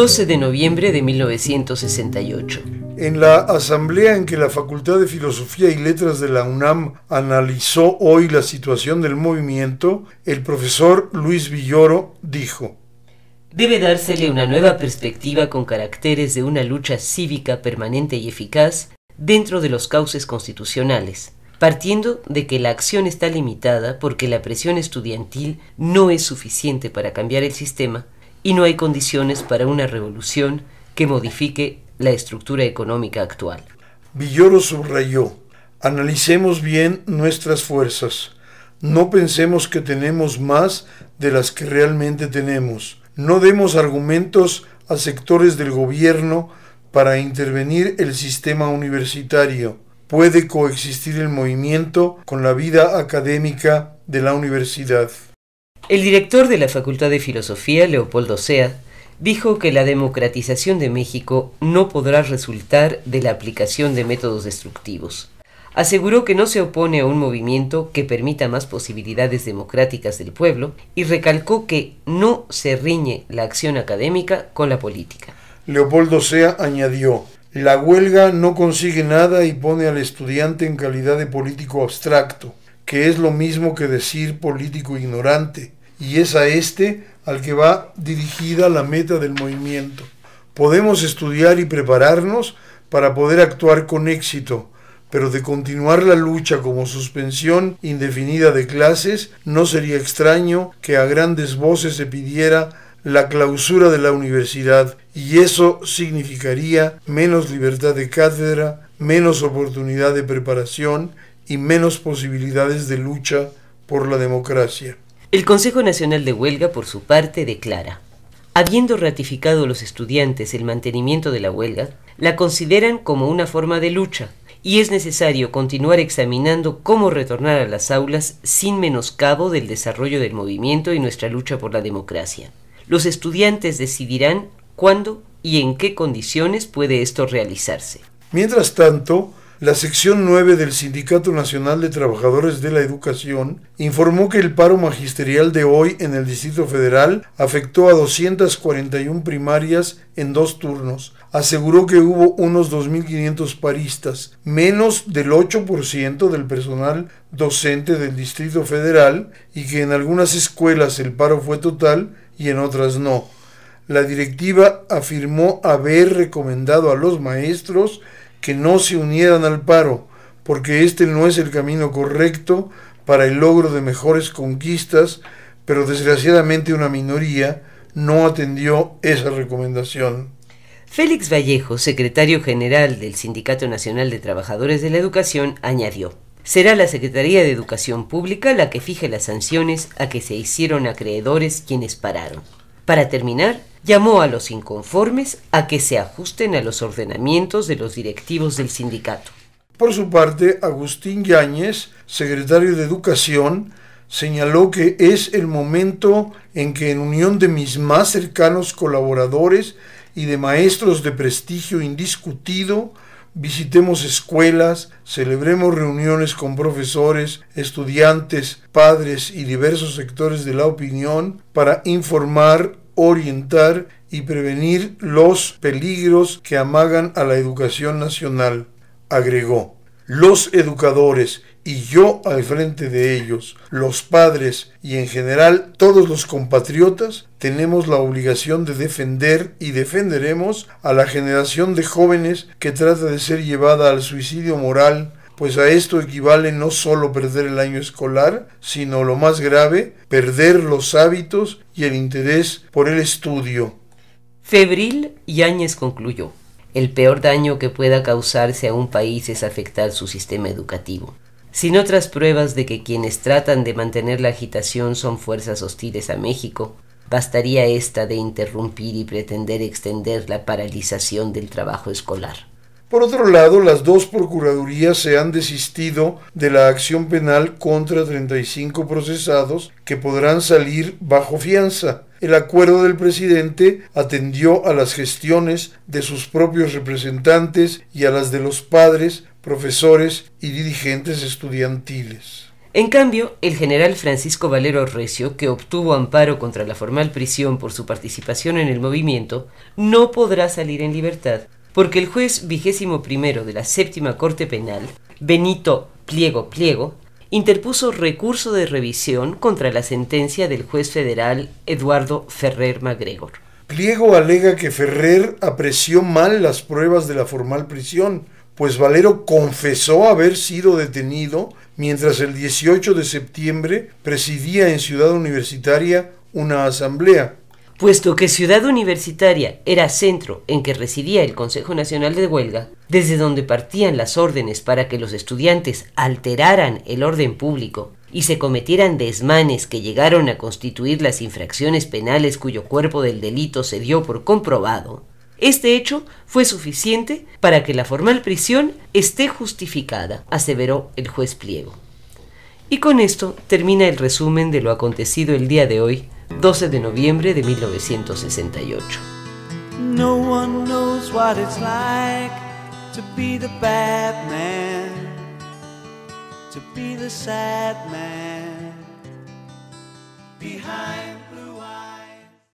12 de noviembre de 1968. En la asamblea en que la Facultad de Filosofía y Letras de la UNAM analizó hoy la situación del movimiento, el profesor Luis Villoro dijo, Debe dársele una nueva perspectiva con caracteres de una lucha cívica permanente y eficaz dentro de los cauces constitucionales, partiendo de que la acción está limitada porque la presión estudiantil no es suficiente para cambiar el sistema, y no hay condiciones para una revolución que modifique la estructura económica actual. Villoro subrayó, analicemos bien nuestras fuerzas, no pensemos que tenemos más de las que realmente tenemos, no demos argumentos a sectores del gobierno para intervenir el sistema universitario. Puede coexistir el movimiento con la vida académica de la universidad. El director de la Facultad de Filosofía, Leopoldo Sea, dijo que la democratización de México no podrá resultar de la aplicación de métodos destructivos. Aseguró que no se opone a un movimiento que permita más posibilidades democráticas del pueblo y recalcó que no se riñe la acción académica con la política. Leopoldo Sea añadió, la huelga no consigue nada y pone al estudiante en calidad de político abstracto, que es lo mismo que decir político ignorante y es a este al que va dirigida la meta del movimiento. Podemos estudiar y prepararnos para poder actuar con éxito, pero de continuar la lucha como suspensión indefinida de clases, no sería extraño que a grandes voces se pidiera la clausura de la universidad y eso significaría menos libertad de cátedra, menos oportunidad de preparación y menos posibilidades de lucha por la democracia. El Consejo Nacional de Huelga, por su parte, declara, habiendo ratificado los estudiantes el mantenimiento de la huelga, la consideran como una forma de lucha y es necesario continuar examinando cómo retornar a las aulas sin menoscabo del desarrollo del movimiento y nuestra lucha por la democracia. Los estudiantes decidirán cuándo y en qué condiciones puede esto realizarse. Mientras tanto, la sección 9 del Sindicato Nacional de Trabajadores de la Educación informó que el paro magisterial de hoy en el Distrito Federal afectó a 241 primarias en dos turnos. Aseguró que hubo unos 2.500 paristas, menos del 8% del personal docente del Distrito Federal y que en algunas escuelas el paro fue total y en otras no. La directiva afirmó haber recomendado a los maestros que no se unieran al paro, porque este no es el camino correcto para el logro de mejores conquistas, pero desgraciadamente una minoría no atendió esa recomendación. Félix Vallejo, secretario general del Sindicato Nacional de Trabajadores de la Educación, añadió, Será la Secretaría de Educación Pública la que fije las sanciones a que se hicieron acreedores quienes pararon. Para terminar, llamó a los inconformes a que se ajusten a los ordenamientos de los directivos del sindicato. Por su parte, Agustín Yáñez, secretario de Educación, señaló que es el momento en que en unión de mis más cercanos colaboradores y de maestros de prestigio indiscutido, visitemos escuelas, celebremos reuniones con profesores, estudiantes, padres y diversos sectores de la opinión para informar, orientar y prevenir los peligros que amagan a la educación nacional, agregó los educadores y yo al frente de ellos, los padres y en general todos los compatriotas, tenemos la obligación de defender y defenderemos a la generación de jóvenes que trata de ser llevada al suicidio moral, pues a esto equivale no solo perder el año escolar, sino lo más grave, perder los hábitos y el interés por el estudio. Febril Yáñez concluyó. El peor daño que pueda causarse a un país es afectar su sistema educativo. Sin otras pruebas de que quienes tratan de mantener la agitación son fuerzas hostiles a México, bastaría esta de interrumpir y pretender extender la paralización del trabajo escolar. Por otro lado, las dos procuradurías se han desistido de la acción penal contra 35 procesados que podrán salir bajo fianza. El acuerdo del presidente atendió a las gestiones de sus propios representantes y a las de los padres, profesores y dirigentes estudiantiles. En cambio, el general Francisco Valero Recio, que obtuvo amparo contra la formal prisión por su participación en el movimiento, no podrá salir en libertad porque el juez vigésimo primero de la séptima Corte Penal, Benito Pliego Pliego, interpuso recurso de revisión contra la sentencia del juez federal Eduardo Ferrer MacGregor. Pliego alega que Ferrer apreció mal las pruebas de la formal prisión, pues Valero confesó haber sido detenido mientras el 18 de septiembre presidía en Ciudad Universitaria una asamblea. Puesto que Ciudad Universitaria era centro en que residía el Consejo Nacional de Huelga, desde donde partían las órdenes para que los estudiantes alteraran el orden público y se cometieran desmanes que llegaron a constituir las infracciones penales cuyo cuerpo del delito se dio por comprobado, este hecho fue suficiente para que la formal prisión esté justificada, aseveró el juez Pliego. Y con esto termina el resumen de lo acontecido el día de hoy 12 de noviembre de 1968. No one knows what it's like to be the bad man, to be the sad man behind.